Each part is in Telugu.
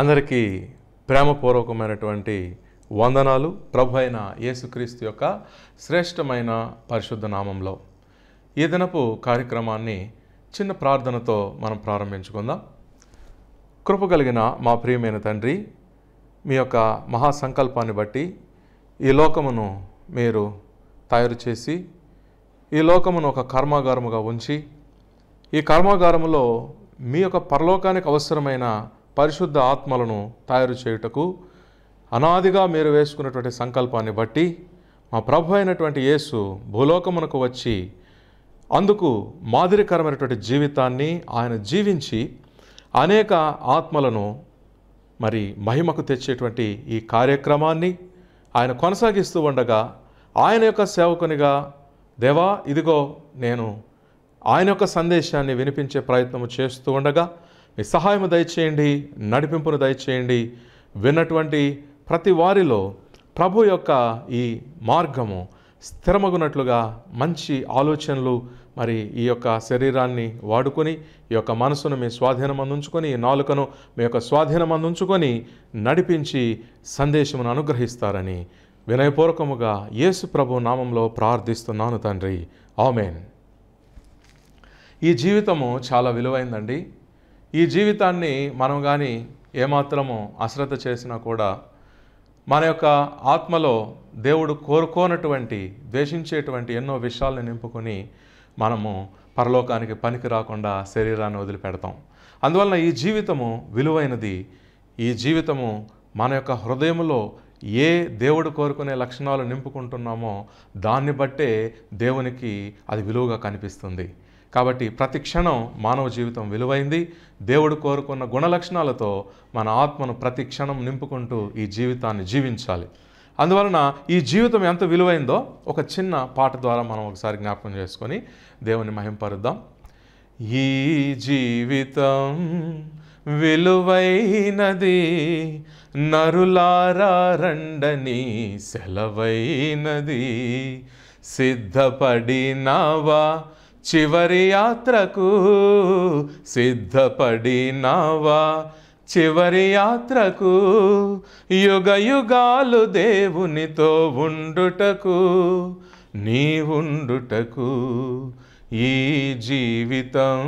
అందరికీ ప్రేమపూర్వకమైనటువంటి వందనాలు ప్రభు అయిన యేసుక్రీస్తు యొక్క శ్రేష్టమైన పరిశుద్ధ నామంలో ఈ దినపు కార్యక్రమాన్ని చిన్న ప్రార్థనతో మనం ప్రారంభించుకుందాం కృపగలిగిన మా ప్రియమైన తండ్రి మీ యొక్క మహాసంకల్పాన్ని బట్టి ఈ లోకమును మీరు తయారు చేసి ఈ లోకమును ఒక కర్మాగారముగా ఉంచి ఈ కర్మాగారములో మీ యొక్క పరలోకానికి అవసరమైన పరిశుద్ధ ఆత్మలను తయారు చేయుటకు అనాదిగా మీరు వేసుకున్నటువంటి సంకల్పాన్ని బట్టి మా ప్రభు అయినటువంటి యేసు భూలోకమునకు వచ్చి అందుకు మాదిరికరమైనటువంటి జీవితాన్ని ఆయన జీవించి అనేక ఆత్మలను మరి మహిమకు తెచ్చేటువంటి ఈ కార్యక్రమాన్ని ఆయన కొనసాగిస్తూ ఉండగా ఆయన యొక్క సేవకునిగా దేవా ఇదిగో నేను ఆయన యొక్క సందేశాన్ని వినిపించే ప్రయత్నము చేస్తూ ఉండగా మీ సహాయము దయచేయండి నడిపింపును దయచేయండి విన్నటువంటి ప్రతి వారిలో ప్రభు యొక్క ఈ మార్గము స్థిరమగునట్లుగా మంచి ఆలోచనలు మరి ఈ యొక్క శరీరాన్ని వాడుకొని ఈ యొక్క మనసును మీ స్వాధీనం అందించుకొని ఈ నాలుకను మీ యొక్క స్వాధీనం అందించుకొని నడిపించి సందేశమును అనుగ్రహిస్తారని వినయపూర్వకముగా యేసు ప్రభు నామంలో ప్రార్థిస్తున్నాను తండ్రి ఆమెన్ ఈ జీవితము చాలా విలువైందండి ఈ జీవితాన్ని మనం కానీ ఏమాత్రము అశ్రద్ధ చేసినా కూడా మన యొక్క ఆత్మలో దేవుడు కోరుకోనటువంటి ద్వేషించేటువంటి ఎన్నో విషయాలను నింపుకొని మనము పరలోకానికి పనికి రాకుండా శరీరాన్ని వదిలిపెడతాం అందువలన ఈ జీవితము విలువైనది ఈ జీవితము మన యొక్క హృదయంలో ఏ దేవుడు కోరుకునే లక్షణాలు నింపుకుంటున్నామో దాన్ని బట్టే దేవునికి అది విలువగా కనిపిస్తుంది కాబట్టి ప్రతి క్షణం మానవ జీవితం విలువైంది దేవుడు కోరుకున్న గుణలక్షణాలతో మన ఆత్మను ప్రతి క్షణం నింపుకుంటూ ఈ జీవితాన్ని జీవించాలి అందువలన ఈ జీవితం ఎంత విలువైందో ఒక చిన్న పాట ద్వారా మనం ఒకసారి జ్ఞాపకం చేసుకొని దేవుని మహింపరుద్దాం ఈ జీవితం విలువైనది నరులారండని సెలవైనది సిద్ధపడినవా చివరి యాత్రకు సిద్ధపడినావా చివరి యాత్రకు యుగ యుగాలు దేవునితో ఉండుటకు నీ ఉండుటకు ఈ జీవితం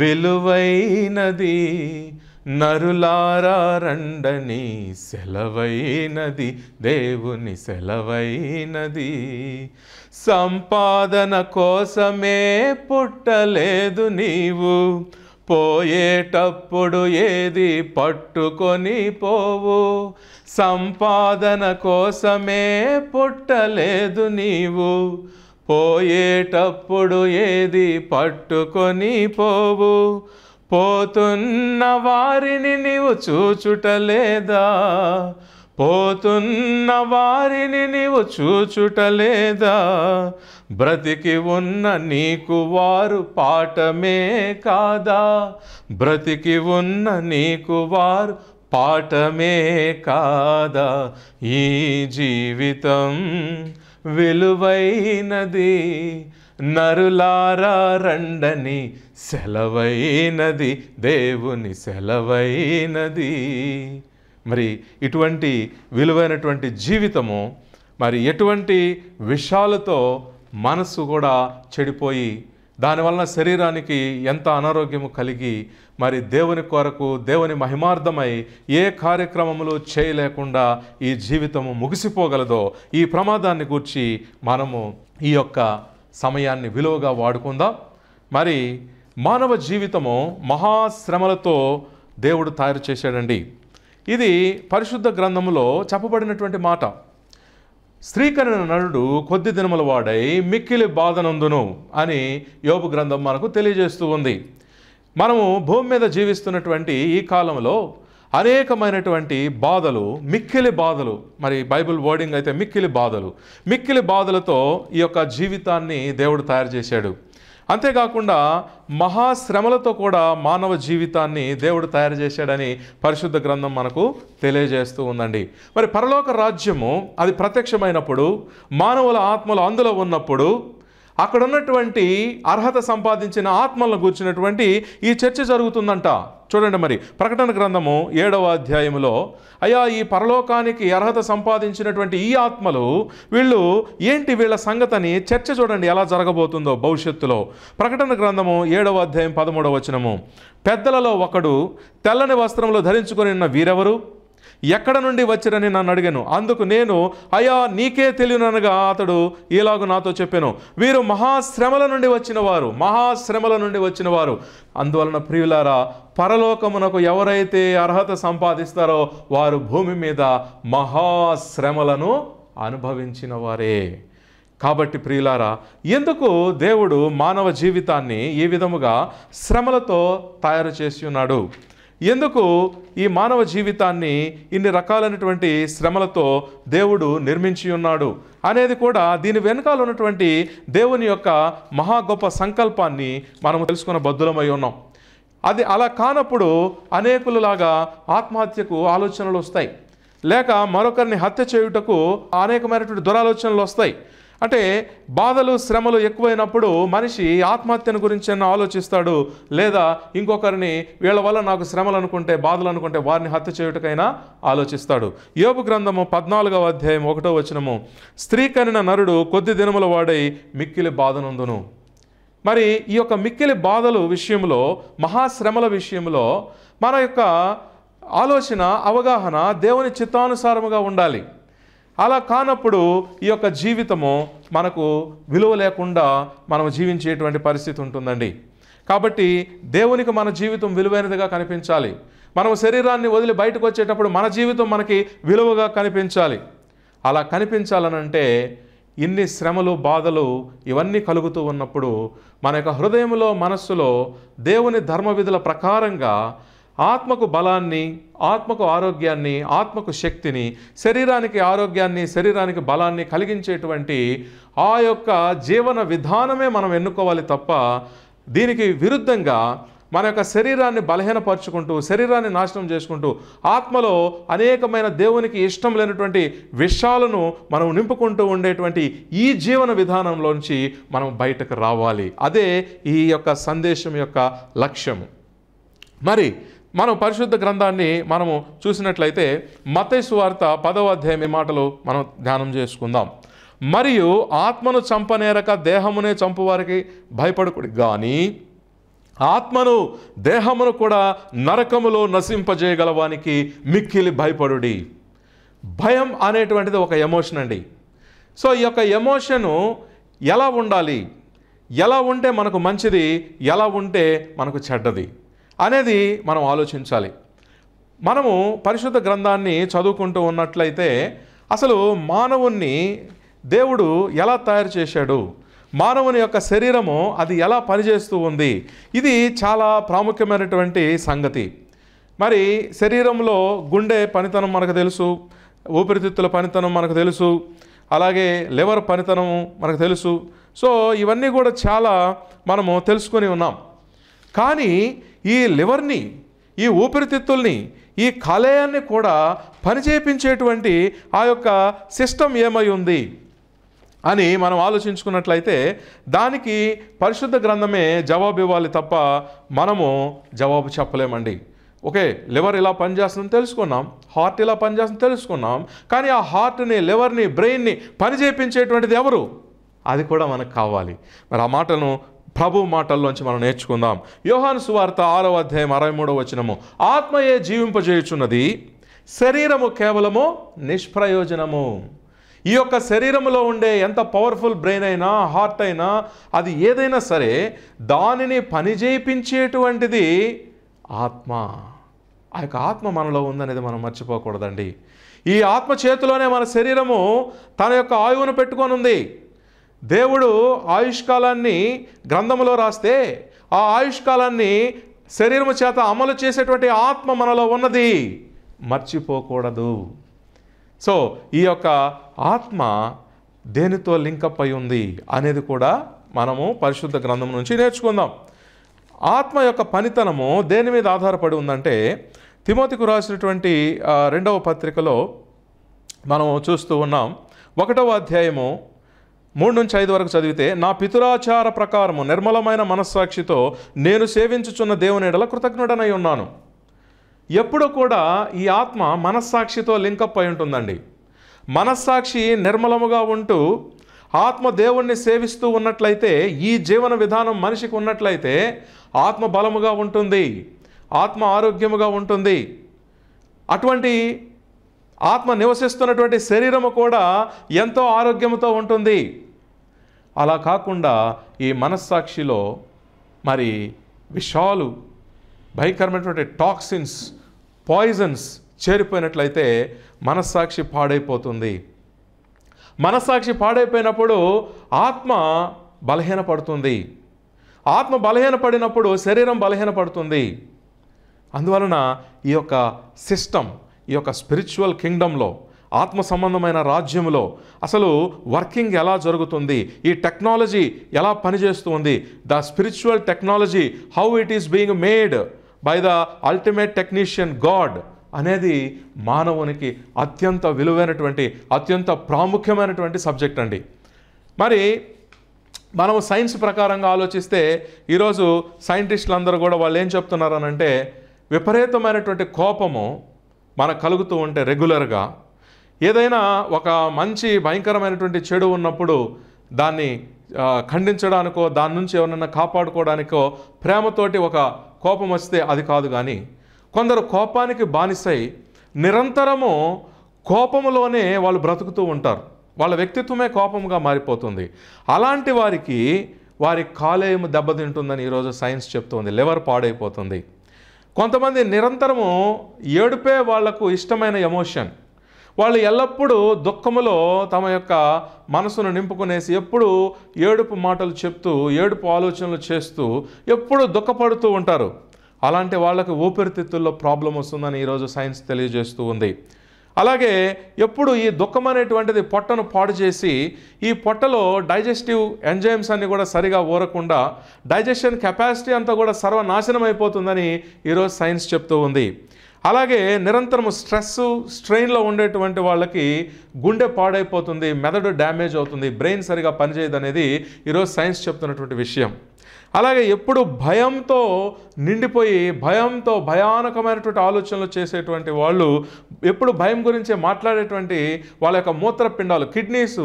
విలువైనది నరులారండని సెలవైనది దేవుని సెలవైనది సంపాదన కోసమే పుట్టలేదు నీవు పోయేటప్పుడు ఏది పట్టుకొని పోవు సంపాదన కోసమే పుట్టలేదు నీవు పోయేటప్పుడు ఏది పట్టుకొని పోవు పోతున్న వారిని నీవు చూచుటలేదా పోతున్న వారిని నీవు చూచుటలేదా బ్రతికి ఉన్న నీకు వారు పాఠమే కాదా బ్రతికి ఉన్న నీకు వారు పాఠమే కాదా ఈ జీవితం విలువైనది నరులారా రండని సెలవైనది దేవుని సెలవైనది మరి ఇటువంటి విలువైనటువంటి జీవితము మరి ఎటువంటి విషయాలతో మనసు కూడా చెడిపోయి దానివల్ల శరీరానికి ఎంత అనారోగ్యము కలిగి మరి దేవుని కొరకు దేవుని మహిమార్థమై ఏ కార్యక్రమములు చేయలేకుండా ఈ జీవితము ముగిసిపోగలదో ఈ ప్రమాదాన్ని గూర్చి మనము ఈ యొక్క సమయాన్ని విలువగా వాడుకుందాం మరి మానవ జీవితము మహాశ్రమలతో దేవుడు తయారు చేశాడండి ఇది పరిశుద్ధ గ్రంథంలో చెప్పబడినటువంటి మాట స్త్రీకరణ నరుడు కొద్ది దినముల వాడై మిక్కిలి బాధనందును అని యోపు గ్రంథం మనకు తెలియజేస్తూ ఉంది మనము భూమి మీద జీవిస్తున్నటువంటి ఈ కాలంలో అనేకమైనటువంటి బాధలు మిక్కిలి బాధలు మరి బైబిల్ వర్డింగ్ అయితే మిక్కిలి బాధలు మిక్కిలి బాధలతో ఈ యొక్క జీవితాన్ని దేవుడు తయారు చేశాడు అంతేకాకుండా మహాశ్రమలతో కూడా మానవ జీవితాన్ని దేవుడు తయారు చేశాడని పరిశుద్ధ గ్రంథం మనకు తెలియజేస్తూ ఉందండి మరి పరలోక రాజ్యము అది ప్రత్యక్షమైనప్పుడు మానవుల ఆత్మలు అందులో ఉన్నప్పుడు అక్కడ ఉన్నటువంటి అర్హత సంపాదించిన ఆత్మలను కూర్చున్నటువంటి ఈ చర్చ జరుగుతుందంట చూడండి మరి ప్రకటన గ్రంథము ఏడవ అధ్యాయంలో అయ్యా ఈ పరలోకానికి అర్హత సంపాదించినటువంటి ఈ ఆత్మలు వీళ్ళు ఏంటి వీళ్ళ సంగతని చర్చ చూడండి ఎలా జరగబోతుందో భవిష్యత్తులో ప్రకటన గ్రంథము ఏడవ అధ్యాయం పదమూడవ వచనము పెద్దలలో ఒకడు తెల్లని వస్త్రంలో ధరించుకొని ఉన్న వీరెవరు ఎక్కడ నుండి వచ్చిరని నన్ను అడిగాను అందుకు నేను అయా నీకే తెలియననగా అతడు ఇలాగ నాతో చెప్పాను వీరు మహాశ్రమల నుండి వచ్చిన వారు మహాశ్రమల నుండి వచ్చిన వారు అందువలన ప్రియులారా పరలోకమునకు ఎవరైతే అర్హత సంపాదిస్తారో వారు భూమి మీద మహాశ్రమలను అనుభవించిన వారే కాబట్టి ప్రియులారా ఎందుకు దేవుడు మానవ జీవితాన్ని ఈ విధముగా శ్రమలతో తయారు చేసి ఉన్నాడు ఎందుకు ఈ మానవ జీవితాన్ని ఇన్ని రకాలైనటువంటి శ్రమలతో దేవుడు నిర్మించి ఉన్నాడు అనేది కూడా దీని వెనకాల ఉన్నటువంటి దేవుని యొక్క మహా గొప్ప సంకల్పాన్ని మనము తెలుసుకున్న బద్దులమై ఉన్నాం అది అలా కానప్పుడు అనేకులలాగా ఆత్మహత్యకు ఆలోచనలు వస్తాయి లేక మరొకరిని హత్య చేయుటకు అనేకమైనటువంటి దురాలోచనలు వస్తాయి అంటే బాధలు శ్రమలు ఎక్కువైనప్పుడు మనిషి ఆత్మహత్యను గురించి అన్న ఆలోచిస్తాడు లేదా ఇంకొకరిని వీళ్ళ వల్ల నాకు శ్రమలు అనుకుంటే బాధలు అనుకుంటే వారిని హత్య చేయుటకైనా ఆలోచిస్తాడు యోపు గ్రంథము పద్నాలుగవ అధ్యాయం ఒకటో వచనము స్త్రీ కనిన నరుడు కొద్ది దినముల వాడై మిక్కిలి బాధనందును మరి ఈ యొక్క మిక్కిలి బాధలు విషయంలో మహాశ్రమల విషయంలో మన యొక్క ఆలోచన అవగాహన దేవుని చిత్తానుసారముగా ఉండాలి అలా కానప్పుడు ఈ యొక్క జీవితము మనకు విలువ లేకుండా మనం జీవించేటువంటి పరిస్థితి ఉంటుందండి కాబట్టి దేవునికి మన జీవితం విలువైనదిగా కనిపించాలి మనం శరీరాన్ని వదిలి బయటకు వచ్చేటప్పుడు మన జీవితం మనకి విలువగా కనిపించాలి అలా కనిపించాలనంటే ఇన్ని శ్రమలు బాధలు ఇవన్నీ కలుగుతూ ఉన్నప్పుడు మన యొక్క హృదయంలో మనస్సులో దేవుని ధర్మ విధుల ప్రకారంగా ఆత్మకు బలాన్ని ఆత్మకు ఆరోగ్యాన్ని ఆత్మకు శక్తిని శరీరానికి ఆరోగ్యాన్ని శరీరానికి బలాన్ని కలిగించేటువంటి ఆ యొక్క జీవన విధానమే మనం ఎన్నుకోవాలి తప్ప దీనికి విరుద్ధంగా మన యొక్క శరీరాన్ని బలహీనపరుచుకుంటూ శరీరాన్ని నాశనం చేసుకుంటూ ఆత్మలో అనేకమైన దేవునికి ఇష్టం లేనటువంటి విషయాలను మనం నింపుకుంటూ ఉండేటువంటి ఈ జీవన విధానంలోంచి మనం బయటకు రావాలి అదే ఈ యొక్క సందేశం యొక్క లక్ష్యము మరి మనం పరిశుద్ధ గ్రంథాన్ని మనము చూసినట్లయితే మతేసు వార్త పదవ అధ్యాయం మాటలు మనం ధ్యానం చేసుకుందాం మరియు ఆత్మను చంపనేరక దేహమునే చంపువారికి భయపడకూడదు కానీ ఆత్మను దేహమును కూడా నరకములో నశింపజేయగలవానికి మిక్కిలి భయపడుడి భయం అనేటువంటిది ఒక ఎమోషన్ అండి సో ఈ యొక్క ఎమోషను ఎలా ఉండాలి ఎలా ఉంటే మనకు మంచిది ఎలా ఉంటే మనకు చెడ్డది అనేది మనం ఆలోచించాలి మనము పరిశుద్ధ గ్రంథాన్ని చదువుకుంటూ ఉన్నట్లయితే అసలు మానవుణ్ణి దేవుడు ఎలా తయారు చేశాడు మానవుని యొక్క శరీరము అది ఎలా పనిచేస్తూ ఉంది ఇది చాలా ప్రాముఖ్యమైనటువంటి సంగతి మరి శరీరంలో గుండె పనితనం మనకు తెలుసు ఊపిరితిత్తుల పనితనం మనకు తెలుసు అలాగే లివర్ పనితనం మనకు తెలుసు సో ఇవన్నీ కూడా చాలా మనము తెలుసుకొని ఉన్నాం కానీ ఈ లివర్ని ఈ ఊపిరితిత్తుల్ని ఈ కాలేయాన్ని కూడా పనిచేపించేటువంటి ఆ యొక్క సిస్టమ్ ఏమై ఉంది అని మనం ఆలోచించుకున్నట్లయితే దానికి పరిశుద్ధ గ్రంథమే జవాబు ఇవ్వాలి తప్ప మనము జవాబు చెప్పలేమండి ఓకే లివర్ ఇలా పనిచేస్తుందని తెలుసుకున్నాం హార్ట్ ఇలా పనిచేస్తుందని తెలుసుకున్నాం కానీ ఆ హార్ట్ని లివర్ని బ్రెయిన్ని పనిచేపించేటువంటిది ఎవరు అది కూడా మనకు కావాలి మరి ఆ మాటను ప్రభు మాటల్లోంచి మనం నేర్చుకుందాం యోహాను సువార్త ఆరవ అధ్యాయం అరవై మూడవ వచనము ఆత్మయే జీవింపజేయుచున్నది శరీరము కేవలము నిష్ప్రయోజనము ఈ యొక్క శరీరంలో ఉండే ఎంత పవర్ఫుల్ బ్రెయిన్ అయినా హార్ట్ అయినా అది ఏదైనా సరే దానిని పనిచేయించేటువంటిది ఆత్మ ఆ యొక్క ఆత్మ మనలో ఉందనేది మనం మర్చిపోకూడదండి ఈ ఆత్మ చేతిలోనే మన శరీరము తన యొక్క ఆయువును పెట్టుకొని ఉంది దేవుడు ఆయుష్కాలాన్ని గ్రంథంలో రాస్తే ఆ ఆయుష్కాలాన్ని శరీరము చేత అమలు చేసేటువంటి ఆత్మ మనలో ఉన్నది మర్చిపోకూడదు సో ఈ యొక్క ఆత్మ దేనితో లింకప్ అయి ఉంది అనేది కూడా మనము పరిశుద్ధ గ్రంథం నుంచి నేర్చుకుందాం ఆత్మ యొక్క పనితనము దేని మీద ఆధారపడి ఉందంటే తిమోతికు రాసినటువంటి రెండవ పత్రికలో మనం చూస్తూ ఉన్నాం ఒకటవ అధ్యాయము మూడు నుంచి ఐదు వరకు చదివితే నా పితురాచార ప్రకారము నిర్మలమైన మనస్సాక్షితో నేను సేవించుచున్న దేవుని ఎడల కృతజ్ఞుడనై ఉన్నాను ఎప్పుడూ కూడా ఈ ఆత్మ మనస్సాక్షితో లింకప్ అయి ఉంటుందండి మనస్సాక్షి నిర్మలముగా ఉంటూ ఆత్మ దేవుణ్ణి సేవిస్తూ ఉన్నట్లయితే ఈ జీవన విధానం మనిషికి ఉన్నట్లయితే ఆత్మ బలముగా ఉంటుంది ఆత్మ ఆరోగ్యముగా ఉంటుంది అటువంటి ఆత్మ నివసిస్తున్నటువంటి శరీరము కూడా ఎంతో ఆరోగ్యముతో ఉంటుంది అలా కాకుండా ఈ మనస్సాక్షిలో మరి విషాలు భయంకరమైనటువంటి టాక్సిన్స్ పాయిజన్స్ చేరిపోయినట్లయితే మనస్సాక్షి పాడైపోతుంది మనస్సాక్షి పాడైపోయినప్పుడు ఆత్మ బలహీనపడుతుంది ఆత్మ బలహీనపడినప్పుడు శరీరం బలహీనపడుతుంది అందువలన ఈ యొక్క సిస్టమ్ ఈ యొక్క స్పిరిచువల్ కింగ్డంలో ఆత్మ సంబంధమైన రాజ్యంలో అసలు వర్కింగ్ ఎలా జరుగుతుంది ఈ టెక్నాలజీ ఎలా పనిచేస్తుంది the spiritual technology how it is being made by the ultimate technician God అనేది మానవునికి అత్యంత విలువైనటువంటి అత్యంత ప్రాముఖ్యమైనటువంటి సబ్జెక్ట్ అండి మరి మనం సైన్స్ ప్రకారంగా ఆలోచిస్తే ఈరోజు సైంటిస్టులందరూ కూడా వాళ్ళు ఏం చెప్తున్నారనంటే విపరీతమైనటువంటి కోపము మనకు కలుగుతూ ఉంటే రెగ్యులర్గా ఏదైనా ఒక మంచి భయంకరమైనటువంటి చెడు ఉన్నప్పుడు దాన్ని ఖండించడానికో దాని నుంచి ఎవరన్నా కాపాడుకోవడానికో ప్రేమతోటి ఒక కోపం వస్తే అది కాదు కానీ కొందరు కోపానికి బానిసై నిరంతరము కోపములోనే వాళ్ళు బ్రతుకుతూ ఉంటారు వాళ్ళ వ్యక్తిత్వమే కోపంగా మారిపోతుంది అలాంటి వారికి వారి కాలేయం దెబ్బతింటుందని ఈరోజు సైన్స్ చెప్తుంది లివర్ పాడైపోతుంది కొంతమంది నిరంతరము ఏడుపే వాళ్లకు ఇష్టమైన ఎమోషన్ వాళ్ళు ఎల్లప్పుడూ దుఃఖములో తమ యొక్క మనసును నింపుకునేసి ఎప్పుడు ఏడుపు మాటలు చెప్తూ ఏడుపు ఆలోచనలు చేస్తూ ఎప్పుడు దుఃఖపడుతూ ఉంటారు అలాంటి వాళ్ళకు ఊపిరితిత్తుల్లో ప్రాబ్లం వస్తుందని ఈరోజు సైన్స్ తెలియజేస్తూ ఉంది అలాగే ఎప్పుడు ఈ దుఃఖం అనేటువంటిది పొట్టను పాడు చేసి ఈ పొట్టలో డైజెస్టివ్ ఎంజైమ్స్ అన్ని కూడా సరిగా ఊరకుండా డైజెషన్ కెపాసిటీ అంతా కూడా సర్వనాశనం అయిపోతుందని ఈరోజు సైన్స్ చెప్తూ ఉంది అలాగే నిరంతరం స్ట్రెస్ స్ట్రెయిన్లో ఉండేటువంటి వాళ్ళకి గుండె పాడైపోతుంది మెదడు డ్యామేజ్ అవుతుంది బ్రెయిన్ సరిగా పనిచేయదు అనేది ఈరోజు సైన్స్ చెప్తున్నటువంటి విషయం అలాగే ఎప్పుడు భయంతో నిండిపోయి భయంతో భయానకమైనటువంటి ఆలోచనలు చేసేటువంటి వాళ్ళు ఎప్పుడు భయం గురించే మాట్లాడేటువంటి వాళ్ళ యొక్క మూత్రపిండాలు కిడ్నీస్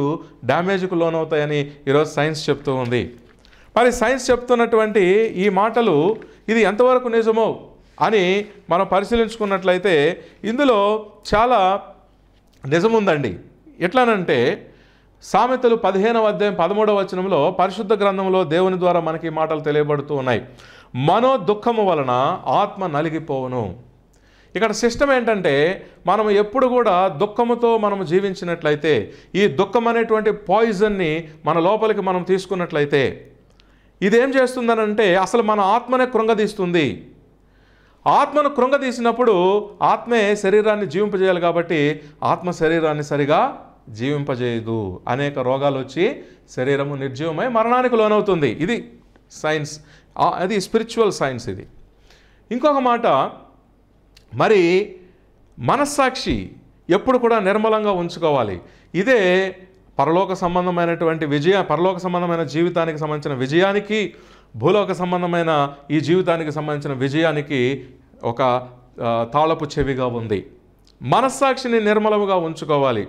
డ్యామేజ్కు లోనవుతాయని ఈరోజు సైన్స్ చెప్తూ ఉంది మరి సైన్స్ చెప్తున్నటువంటి ఈ మాటలు ఇది ఎంతవరకు నిజమో అని మనం పరిశీలించుకున్నట్లయితే ఇందులో చాలా నిజముందండి ఎట్లానంటే సామెతలు పదిహేనవ అధ్యాయం పదమూడవ వచనంలో పరిశుద్ధ గ్రంథంలో దేవుని ద్వారా మనకి మాటలు తెలియబడుతూ ఉన్నాయి మనో దుఃఖము వలన ఆత్మ నలిగిపోవును ఇక్కడ సిస్టమ్ ఏంటంటే మనం ఎప్పుడు కూడా దుఃఖముతో మనం జీవించినట్లయితే ఈ దుఃఖం అనేటువంటి పాయిజన్ని మన లోపలికి మనం తీసుకున్నట్లయితే ఇదేం చేస్తుందనంటే అసలు మన ఆత్మనే కృంగదీస్తుంది ఆత్మను కృంగదీసినప్పుడు ఆత్మే శరీరాన్ని జీవింపజేయాలి కాబట్టి ఆత్మ శరీరాన్ని సరిగా జీవింపజేయదు అనేక రోగాలు వచ్చి శరీరము నిర్జీవమై మరణానికి లోనవుతుంది ఇది సైన్స్ అది స్పిరిచువల్ సైన్స్ ఇది ఇంకొక మాట మరి మనస్సాక్షి ఎప్పుడు కూడా నిర్మలంగా ఉంచుకోవాలి ఇదే పరలోక సంబంధమైనటువంటి విజయ పరలోక సంబంధమైన జీవితానికి సంబంధించిన విజయానికి భూలోక సంబంధమైన ఈ జీవితానికి సంబంధించిన విజయానికి ఒక తాళపు చెవిగా ఉంది మనస్సాక్షిని నిర్మలముగా ఉంచుకోవాలి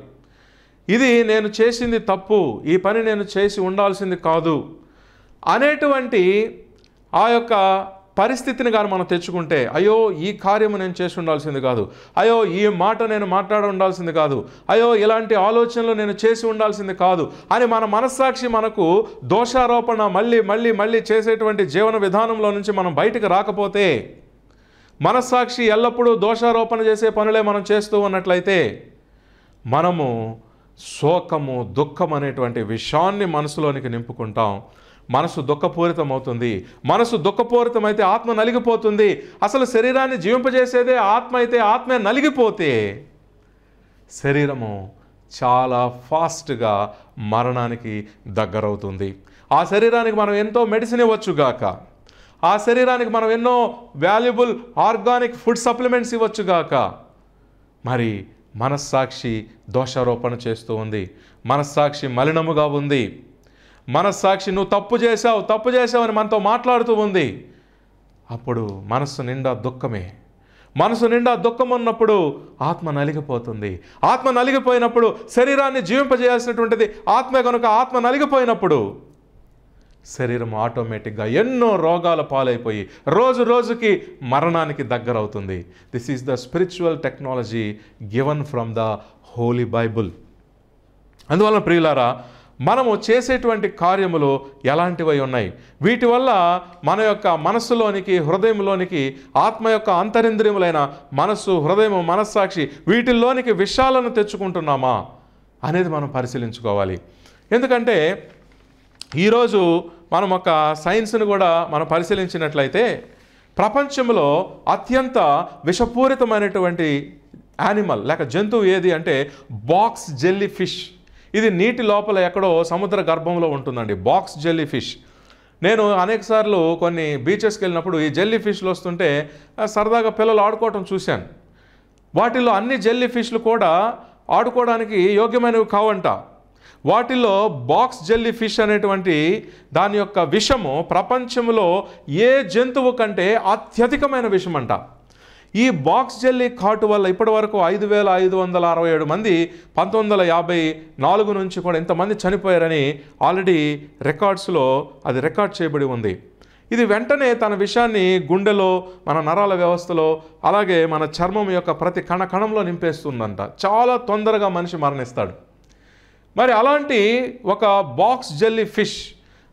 ఇది నేను చేసింది తప్పు ఈ పని నేను చేసి ఉండాల్సింది కాదు అనేటువంటి ఆ యొక్క పరిస్థితిని కానీ మనం తెచ్చుకుంటే అయ్యో ఈ కార్యము నేను చేసి ఉండాల్సింది కాదు అయ్యో ఈ మాట నేను మాట్లాడ ఉండాల్సింది కాదు అయ్యో ఇలాంటి ఆలోచనలు నేను చేసి ఉండాల్సింది కాదు అని మన మనస్సాక్షి మనకు దోషారోపణ మళ్ళీ మళ్ళీ మళ్ళీ చేసేటువంటి జీవన విధానంలో నుంచి మనం బయటకు రాకపోతే మనస్సాక్షి ఎల్లప్పుడూ దోషారోపణ చేసే పనులే మనం చేస్తూ ఉన్నట్లయితే మనము శోకము దుఃఖం అనేటువంటి విషాన్ని మనసులోనికి నింపుకుంటాం మనసు దుఃఖపూరితం అవుతుంది మనసు దుఃఖపూరితమైతే ఆత్మ నలిగిపోతుంది అసలు శరీరాన్ని జీవింపజేసేదే ఆత్మ అయితే ఆత్మే నలిగిపోతే శరీరము చాలా ఫాస్ట్గా మరణానికి దగ్గరవుతుంది ఆ శరీరానికి మనం ఎంతో మెడిసిన్ ఇవ్వచ్చుగాక ఆ శరీరానికి మనం ఎన్నో వాల్యుబుల్ ఆర్గానిక్ ఫుడ్ సప్లిమెంట్స్ ఇవ్వచ్చుగాక మరి మనస్సాక్షి దోషారోపణ చేస్తూ ఉంది మనస్సాక్షి మలినముగా ఉంది మనస్సాక్షి నువ్వు తప్పు చేశావు తప్పు చేశావని మనతో మాట్లాడుతూ ఉంది అప్పుడు మనస్సు నిండా దుఃఖమే మనసు నిండా దుఃఖం ఉన్నప్పుడు ఆత్మ నలిగిపోతుంది ఆత్మ నలిగిపోయినప్పుడు శరీరాన్ని జీవింపజేయాల్సినటువంటిది ఆత్మ కనుక ఆత్మ నలిగిపోయినప్పుడు శరీరం ఆటోమేటిక్గా ఎన్నో రోగాల పాలైపోయి రోజు రోజుకి మరణానికి దగ్గరవుతుంది this is the spiritual technology given from the holy Bible అందువలన ప్రియులారా మనము చేసేటువంటి కార్యములు ఎలాంటివై ఉన్నాయి వీటి వల్ల మన యొక్క మనస్సులోనికి హృదయంలోనికి ఆత్మ యొక్క అంతరింద్రియములైన మనస్సు హృదయము మనస్సాక్షి వీటిల్లోనికి విషయాలను తెచ్చుకుంటున్నామా అనేది మనం పరిశీలించుకోవాలి ఎందుకంటే ఈరోజు మనం ఒక సైన్స్ను కూడా మనం పరిశీలించినట్లయితే ప్రపంచంలో అత్యంత విషపూరితమైనటువంటి యానిమల్ లేక జంతువు ఏది అంటే బాక్స్ జెల్లీ ఫిష్ ఇది నీటి లోపల ఎక్కడో సముద్ర గర్భంలో ఉంటుందండి బాక్స్ జెల్లీ ఫిష్ నేను అనేకసార్లు కొన్ని బీచెస్కి వెళ్ళినప్పుడు ఈ జెల్లీ ఫిష్లు వస్తుంటే సరదాగా పిల్లలు ఆడుకోవటం చూశాను వాటిలో అన్ని జెల్లీ ఫిష్లు కూడా ఆడుకోవడానికి యోగ్యమైనవి కావంట వాటిలో బాక్స్ జెల్లీ ఫిష్ అనేటువంటి దాని యొక్క విషము ప్రపంచంలో ఏ జంతువు కంటే అత్యధికమైన విషం అంట ఈ బాక్స్ జెల్లీ కాటు వల్ల ఇప్పటి వరకు ఐదు వేల ఐదు వందల అరవై ఏడు మంది పంతొమ్మిది వందల యాభై నాలుగు నుంచి కూడా ఇంతమంది చనిపోయారని ఆల్రెడీ రికార్డ్స్లో అది రికార్డ్ చేయబడి ఉంది ఇది వెంటనే తన విషయాన్ని గుండెలో మన నరాల వ్యవస్థలో అలాగే మన చర్మం యొక్క ప్రతి కణ కణంలో నింపేస్తుందంట చాలా తొందరగా మనిషి మరణిస్తాడు మరి అలాంటి ఒక బాక్స్ జెల్లీ ఫిష్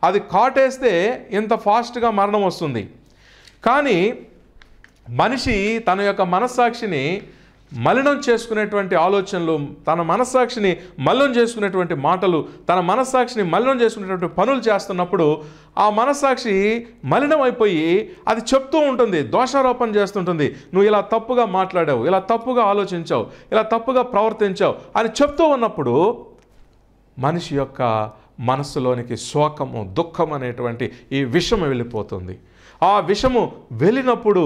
అది కాటేస్తే ఇంత ఫాస్ట్గా మరణం వస్తుంది కానీ మనిషి తన యొక్క మనస్సాక్షిని మలినం చేసుకునేటువంటి ఆలోచనలు తన మనస్సాక్షిని మలినం చేసుకునేటువంటి మాటలు తన మనస్సాక్షిని మలినం చేసుకునేటువంటి పనులు చేస్తున్నప్పుడు ఆ మనస్సాక్షి మలినం అయిపోయి అది చెప్తూ ఉంటుంది దోషారోపణ చేస్తుంటుంది నువ్వు ఇలా తప్పుగా మాట్లాడావు ఇలా తప్పుగా ఆలోచించావు ఇలా తప్పుగా ప్రవర్తించావు అని చెప్తూ ఉన్నప్పుడు మనిషి యొక్క మనస్సులోనికి శోకము దుఃఖం అనేటువంటి ఈ విషము వెళ్ళిపోతుంది ఆ విషము వెళ్ళినప్పుడు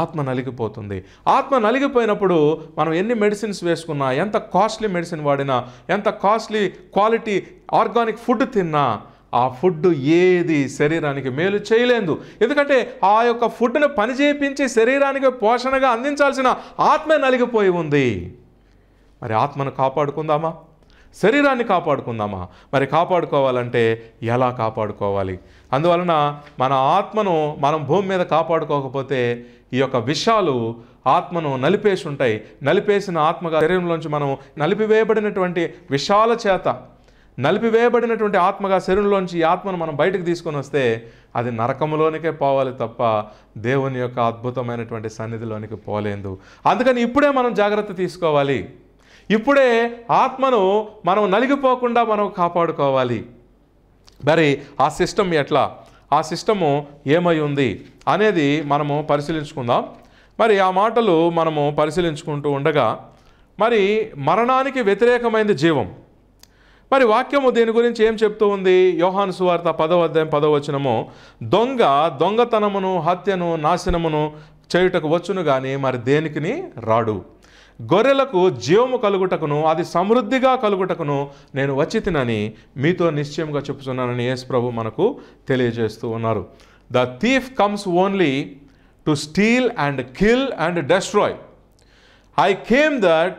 ఆత్మ నలిగిపోతుంది ఆత్మ నలిగిపోయినప్పుడు మనం ఎన్ని మెడిసిన్స్ వేసుకున్నా ఎంత కాస్ట్లీ మెడిసిన్ వాడినా ఎంత కాస్ట్లీ క్వాలిటీ ఆర్గానిక్ ఫుడ్ తిన్నా ఆ ఫుడ్ ఏది శరీరానికి మేలు చేయలేదు ఎందుకంటే ఆ యొక్క ఫుడ్ను పనిచేపించి శరీరానికి పోషణగా అందించాల్సిన ఆత్మ నలిగిపోయి ఉంది మరి ఆత్మను కాపాడుకుందామా శరీరాన్ని కాపాడుకుందామా మరి కాపాడుకోవాలంటే ఎలా కాపాడుకోవాలి అందువలన మన ఆత్మను మనం భూమి మీద కాపాడుకోకపోతే ఈ యొక్క విషాలు ఆత్మను నలిపేసి ఉంటాయి నలిపేసిన ఆత్మగా శరీరంలోంచి మనం నలిపివేయబడినటువంటి విషాల చేత నలిపివేయబడినటువంటి ఆత్మగా శరీరంలోంచి ఈ ఆత్మను మనం బయటకు తీసుకొని వస్తే అది నరకంలోనికే పోవాలి తప్ప దేవుని యొక్క అద్భుతమైనటువంటి సన్నిధిలోనికి పోలేదు అందుకని ఇప్పుడే మనం జాగ్రత్త తీసుకోవాలి ఇప్పుడే ఆత్మను మనం నలిగిపోకుండా మనం కాపాడుకోవాలి మరి ఆ సిస్టమ్ ఎట్లా ఆ సిస్టము ఏమై ఉంది అనేది మనము పరిశీలించుకుందాం మరి ఆ మాటలు మనము పరిశీలించుకుంటూ ఉండగా మరి మరణానికి వ్యతిరేకమైనది జీవం మరి వాక్యము దీని గురించి ఏం చెప్తూ ఉంది యోహాను సువార్త పదవ అధ్యాయం పదవచనము దొంగ దొంగతనమును హత్యను నాశనమును చేయుటకు వచ్చును కానీ మరి దేనికిని రాడు గొర్రెలకు జీవము కలుగుటకును అది సమృద్ధిగా కలుగుటకును నేను వచ్చి తినని మీతో నిశ్చయంగా చెప్పుతున్నానని యేసు ప్రభు మనకు తెలియజేస్తూ ఉన్నారు the thief comes only to steal and kill and destroy I came that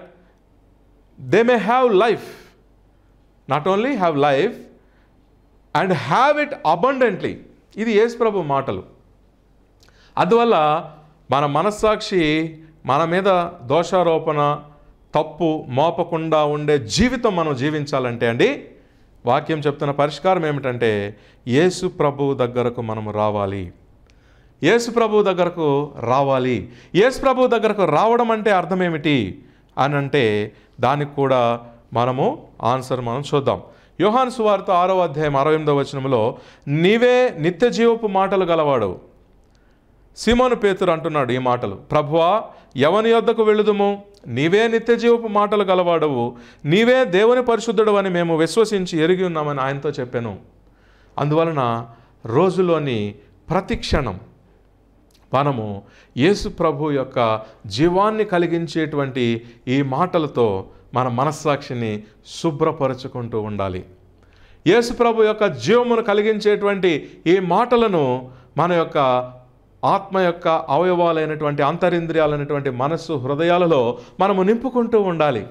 they may have life not only have life and have it abundantly ఇది యేసు ప్రభు మాటలు అందువల్ల మన మనస్సాక్షి మన మీద దోషారోపణ తప్పు మోపకుండా ఉండే జీవితం మనం జీవించాలంటే అండి వాక్యం చెప్తున్న పరిష్కారం ఏమిటంటే యేసు ప్రభువు దగ్గరకు మనము రావాలి యేసు ప్రభువు దగ్గరకు రావాలి యేసు ప్రభువు దగ్గరకు రావడం అంటే అర్థం ఏమిటి అని అంటే దానికి కూడా మనము ఆన్సర్ మనం చూద్దాం యోహాన్ సువార్త ఆరో అధ్యాయం అరవై ఎనిమిదో వచనంలో నీవే నిత్య జీవపు మాటలు గలవాడు సిమోను పేతురు అంటున్నాడు ఈ మాటలు ప్రభువా ఎవని యొద్దకు వెళ్ళుదుము నీవే నిత్యజీవపు మాటలు గలవాడవు నీవే దేవుని పరిశుద్ధుడు అని మేము విశ్వసించి ఎరిగి ఉన్నామని ఆయనతో చెప్పాను అందువలన రోజులోని ప్రతి క్షణం మనము యేసు ప్రభు యొక్క జీవాన్ని కలిగించేటువంటి ఈ మాటలతో మన మనస్సాక్షిని శుభ్రపరచుకుంటూ ఉండాలి యేసు ప్రభు యొక్క జీవమును కలిగించేటువంటి ఈ మాటలను మన యొక్క ఆత్మ యొక్క అవయవాలైనటువంటి అంతరింద్రియాలైనటువంటి మనస్సు హృదయాలలో మనము నింపుకుంటూ ఉండాలి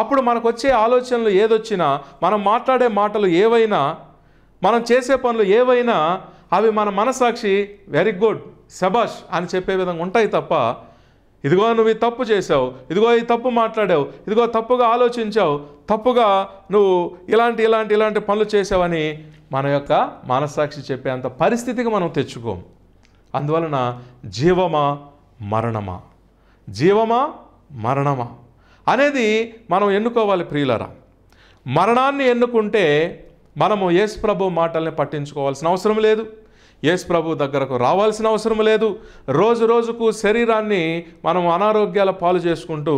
అప్పుడు మనకు వచ్చే ఆలోచనలు ఏదొచ్చినా మనం మాట్లాడే మాటలు ఏవైనా మనం చేసే పనులు ఏవైనా అవి మన మనసాక్షి వెరీ గుడ్ శబాష్ అని చెప్పే విధంగా ఉంటాయి తప్ప ఇదిగో నువ్వు తప్పు చేసావు ఇదిగో ఈ తప్పు మాట్లాడావు ఇదిగో తప్పుగా ఆలోచించావు తప్పుగా నువ్వు ఇలాంటి ఇలాంటి ఇలాంటి పనులు చేసావని మన యొక్క మనస్సాక్షి చెప్పేంత పరిస్థితికి మనం తెచ్చుకోము అందువలన జీవమా మరణమా జీవమా మరణమా అనేది మనం ఎన్నుకోవాలి ప్రియులరా మరణాన్ని ఎన్నుకుంటే మనము యేసు ప్రభు మాటల్ని పట్టించుకోవాల్సిన అవసరం లేదు యేసు ప్రభు దగ్గరకు రావాల్సిన అవసరం లేదు రోజు రోజుకు శరీరాన్ని మనం అనారోగ్యాల పాలు చేసుకుంటూ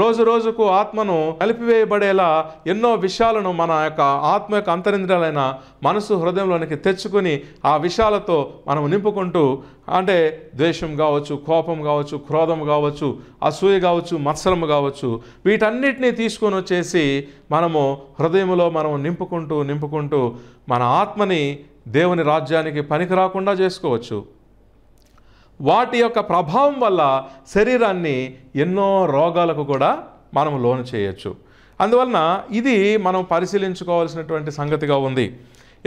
రోజు రోజుకు ఆత్మను కలిపివేయబడేలా ఎన్నో విషయాలను మన యొక్క ఆత్మ యొక్క అంతరింద్రాలైన మనసు హృదయంలోనికి తెచ్చుకుని ఆ విషయాలతో మనం నింపుకుంటూ అంటే ద్వేషం కావచ్చు కోపం కావచ్చు క్రోధం కావచ్చు అసూయ కావచ్చు మత్సరం కావచ్చు వీటన్నిటినీ తీసుకొని వచ్చేసి మనము హృదయంలో మనం నింపుకుంటూ నింపుకుంటూ మన ఆత్మని దేవుని రాజ్యానికి పనికి రాకుండా చేసుకోవచ్చు వాటి యొక్క ప్రభావం వల్ల శరీరాన్ని ఎన్నో రోగాలకు కూడా మనం లోను చేయొచ్చు అందువలన ఇది మనం పరిశీలించుకోవాల్సినటువంటి సంగతిగా ఉంది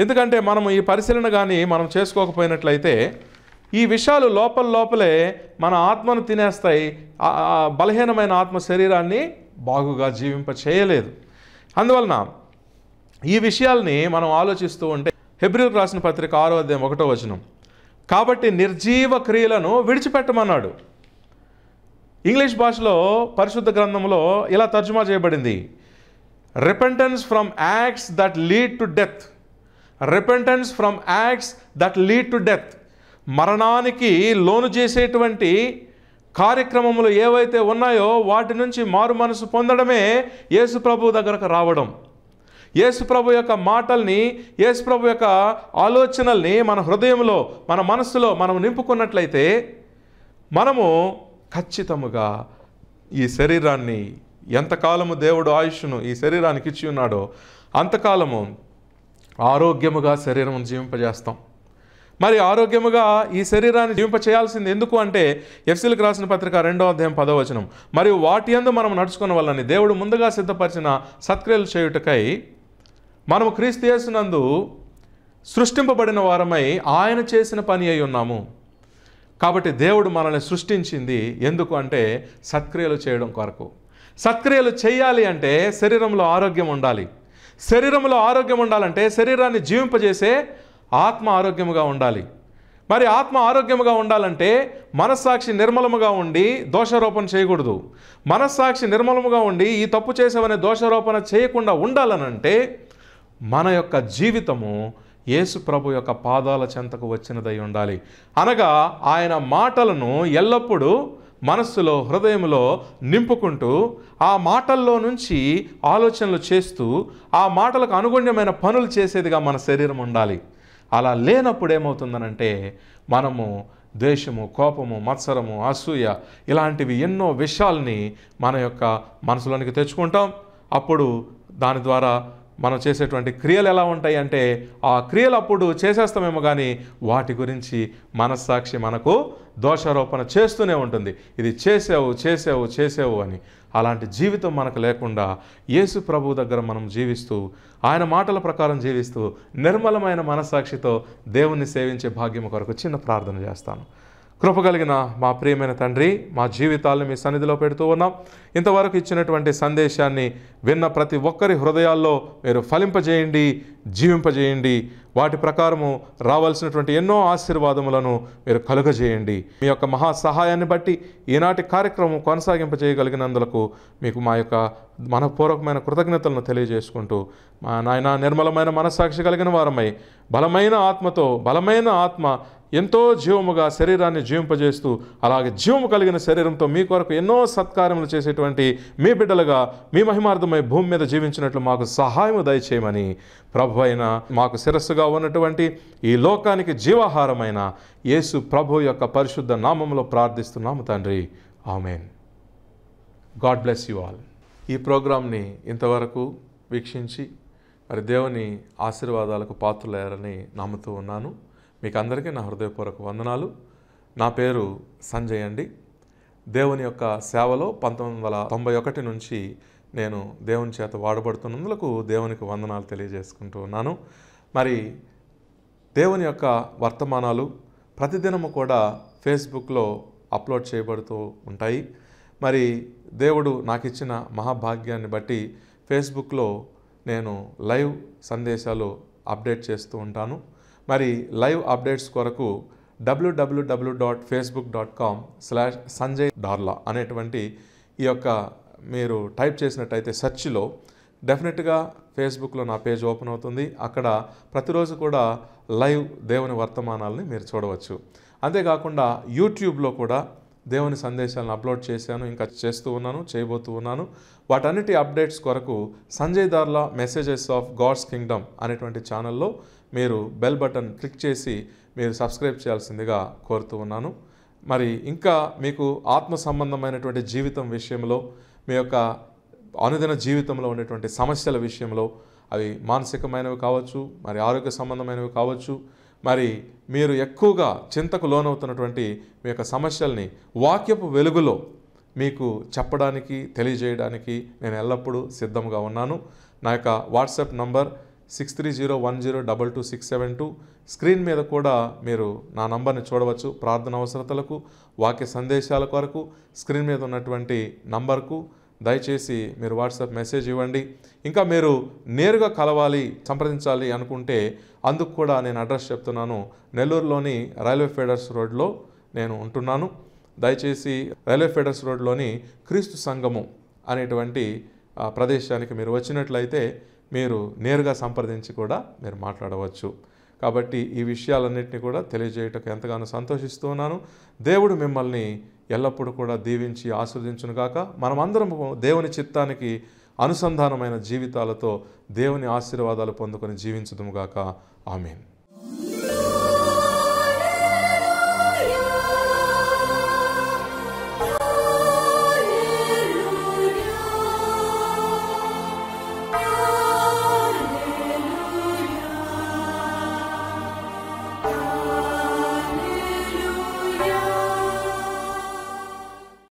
ఎందుకంటే మనం ఈ పరిశీలన కానీ మనం చేసుకోకపోయినట్లయితే ఈ విషయాలు లోపల లోపలే మన ఆత్మను తినేస్తాయి బలహీనమైన ఆత్మ శరీరాన్ని బాగుగా జీవింప చేయలేదు అందువలన ఈ విషయాల్ని మనం ఆలోచిస్తూ ఉంటే హెబ్రిల్ రాసిన పత్రిక ఆరో అధ్యాయం ఒకటో వచనం కాబట్టి నిర్జీవ క్రియలను విడిచిపెట్టమన్నాడు ఇంగ్లీష్ భాషలో పరిశుద్ధ గ్రంథంలో ఇలా తర్జుమా చేయబడింది repentance from acts that lead to death repentance from acts that lead to death మరణానికి లోను చేసేటువంటి కార్యక్రమములు ఏవైతే ఉన్నాయో వాటి నుంచి మారు మనసు పొందడమే యేసు ప్రభు దగ్గరకు రావడం యేసుప్రభు యొక్క మాటల్ని యేసుప్రభు యొక్క ఆలోచనల్ని మన హృదయంలో మన మనస్సులో మనం నింపుకున్నట్లయితే మనము ఖచ్చితముగా ఈ శరీరాన్ని ఎంతకాలము దేవుడు ఆయుష్ను ఈ శరీరానికి ఇచ్చి ఉన్నాడో అంతకాలము ఆరోగ్యముగా శరీరం జీవింపజేస్తాం మరి ఆరోగ్యముగా ఈ శరీరాన్ని జీవింప చేయాల్సింది ఎందుకు అంటే ఎఫ్సీలకు రాసిన పత్రిక రెండో అధ్యాయం పదవచనం మరియు వాటి అందు మనం నడుచుకున్న వల్లని దేవుడు ముందుగా సిద్ధపరిచిన సత్క్రియలు చేయుటకై మనము చేసినందు సృష్టింపబడిన వారమై ఆయన చేసిన పని అయి ఉన్నాము కాబట్టి దేవుడు మనల్ని సృష్టించింది ఎందుకు అంటే సత్క్రియలు చేయడం కొరకు సత్క్రియలు చేయాలి అంటే శరీరంలో ఆరోగ్యం ఉండాలి శరీరంలో ఆరోగ్యం ఉండాలంటే శరీరాన్ని జీవింపజేసే ఆత్మ ఆరోగ్యముగా ఉండాలి మరి ఆత్మ ఆరోగ్యముగా ఉండాలంటే మనస్సాక్షి నిర్మలముగా ఉండి దోషారోపణ చేయకూడదు మనస్సాక్షి నిర్మలముగా ఉండి ఈ తప్పు చేసేవనే దోషారోపణ చేయకుండా ఉండాలనంటే మన యొక్క జీవితము యేసు ప్రభు యొక్క పాదాల చెంతకు వచ్చినదై ఉండాలి అనగా ఆయన మాటలను ఎల్లప్పుడూ మనస్సులో హృదయంలో నింపుకుంటూ ఆ మాటల్లో నుంచి ఆలోచనలు చేస్తూ ఆ మాటలకు అనుగుణ్యమైన పనులు చేసేదిగా మన శరీరం ఉండాలి అలా లేనప్పుడు ఏమవుతుందనంటే మనము ద్వేషము కోపము మత్సరము అసూయ ఇలాంటివి ఎన్నో విషయాల్ని మన యొక్క మనసులోనికి తెచ్చుకుంటాం అప్పుడు దాని ద్వారా మనం చేసేటువంటి క్రియలు ఎలా ఉంటాయి అంటే ఆ క్రియలు అప్పుడు చేసేస్తామేమో కానీ వాటి గురించి మనస్సాక్షి మనకు దోషారోపణ చేస్తూనే ఉంటుంది ఇది చేసావు చేసావు చేసావు అని అలాంటి జీవితం మనకు లేకుండా యేసు ప్రభు దగ్గర మనం జీవిస్తూ ఆయన మాటల ప్రకారం జీవిస్తూ నిర్మలమైన మనస్సాక్షితో దేవుణ్ణి సేవించే భాగ్యం కొరకు చిన్న ప్రార్థన చేస్తాను కృపగలిగిన మా ప్రియమైన తండ్రి మా జీవితాలను మీ సన్నిధిలో పెడుతూ ఉన్నాం ఇంతవరకు ఇచ్చినటువంటి సందేశాన్ని విన్న ప్రతి ఒక్కరి హృదయాల్లో మీరు ఫలింపజేయండి జీవింపజేయండి వాటి ప్రకారము రావాల్సినటువంటి ఎన్నో ఆశీర్వాదములను మీరు కలుగజేయండి మీ యొక్క మహా సహాయాన్ని బట్టి ఈనాటి కార్యక్రమం కొనసాగింపజేయగలిగినందులకు మీకు మా యొక్క మనపూర్వకమైన కృతజ్ఞతలను తెలియజేసుకుంటూ మా నాయన నిర్మలమైన మనస్సాక్షి కలిగిన వారమై బలమైన ఆత్మతో బలమైన ఆత్మ ఎంతో జీవముగా శరీరాన్ని జీవింపజేస్తూ అలాగే జీవము కలిగిన శరీరంతో మీ కొరకు ఎన్నో సత్కార్యములు చేసేటువంటి మీ బిడ్డలుగా మీ మహిమార్థమై భూమి మీద జీవించినట్లు మాకు సహాయము దయచేయమని ప్రభు అయిన మాకు శిరస్సుగా ఉన్నటువంటి ఈ లోకానికి జీవాహారమైన యేసు ప్రభు యొక్క పరిశుద్ధ నామంలో ప్రార్థిస్తున్నాము తండ్రి amen God bless you all ఈ ప్రోగ్రామ్ని ఇంతవరకు వీక్షించి మరి దేవుని ఆశీర్వాదాలకు పాత్రలయ్యారని నమ్ముతూ ఉన్నాను మీకు అందరికీ నా హృదయపూర్వక వందనాలు నా పేరు సంజయ్ అండి దేవుని యొక్క సేవలో పంతొమ్మిది వందల తొంభై ఒకటి నుంచి నేను దేవుని చేత వాడబడుతున్నందుకు దేవునికి వందనాలు తెలియజేసుకుంటూ ఉన్నాను మరి దేవుని యొక్క వర్తమానాలు ప్రతిదినము కూడా ఫేస్బుక్లో అప్లోడ్ చేయబడుతూ ఉంటాయి మరి దేవుడు నాకు ఇచ్చిన మహాభాగ్యాన్ని బట్టి ఫేస్బుక్లో నేను లైవ్ సందేశాలు అప్డేట్ చేస్తూ ఉంటాను మరి లైవ్ అప్డేట్స్ కొరకు డబ్ల్యూడబ్ల్యూడబ్ల్యూ dot Facebook dot com slash Sanjay Darla అనేటువంటి ఈ యొక్క మీరు టైప్ చేసినట్టయితే సెర్చ్లో డెఫినెట్గా ఫేస్బుక్లో నా పేజ్ ఓపెన్ అవుతుంది అక్కడ ప్రతిరోజు కూడా లైవ్ దేవుని వర్తమానాలని మీరు చూడవచ్చు అంతేకాకుండా యూట్యూబ్లో కూడా దేవుని సందేశాలను అప్లోడ్ చేశాను ఇంకా చేస్తూ ఉన్నాను చేయబోతూ ఉన్నాను వాటన్నిటి అప్డేట్స్ కొరకు Sanjay Darla messages of God's kingdom అనేటువంటి ఛానల్లో మీరు బెల్ బటన్ క్లిక్ చేసి మీరు సబ్స్క్రైబ్ చేయాల్సిందిగా కోరుతూ ఉన్నాను మరి ఇంకా మీకు ఆత్మ సంబంధమైనటువంటి జీవితం విషయంలో మీ యొక్క అనుదిన జీవితంలో ఉండేటువంటి సమస్యల విషయంలో అవి మానసికమైనవి కావచ్చు మరి ఆరోగ్య సంబంధమైనవి కావచ్చు మరి మీరు ఎక్కువగా చింతకు లోనవుతున్నటువంటి మీ యొక్క సమస్యల్ని వాక్యపు వెలుగులో మీకు చెప్పడానికి తెలియజేయడానికి నేను ఎల్లప్పుడూ సిద్ధంగా ఉన్నాను నా యొక్క WhatsApp number six three zero one zero double two six seven two screen మీద కూడా మీరు నా నంబర్ని చూడవచ్చు ప్రార్థన అవసరతలకు వాక్య సందేశాల కొరకు స్క్రీన్ మీద ఉన్నటువంటి నంబర్కు దయచేసి మీరు వాట్సాప్ మెసేజ్ ఇవ్వండి ఇంకా మీరు నేరుగా కలవాలి సంప్రదించాలి అనుకుంటే అందుకు కూడా నేను అడ్రస్ చెప్తున్నాను నెల్లూరులోని రైల్వే ఫెడర్స్ రోడ్లో నేను ఉంటున్నాను దయచేసి రైల్వే ఫెడర్స్ రోడ్లోని క్రీస్తు సంఘము అనేటువంటి ప్రదేశానికి మీరు వచ్చినట్లయితే మీరు నేరుగా సంప్రదించి కూడా మీరు మాట్లాడవచ్చు కాబట్టి ఈ విషయాలన్నింటినీ కూడా తెలియజేయటకు ఎంతగానో సంతోషిస్తున్నాను దేవుడు మిమ్మల్ని ఎల్లప్పుడూ కూడా దీవించి ఆస్వాదించునుగాక మనమందరం దేవుని చిత్తానికి అనుసంధానమైన జీవితాలతో దేవుని ఆశీర్వాదాలు పొందుకొని జీవించదుముగాక ఆమెను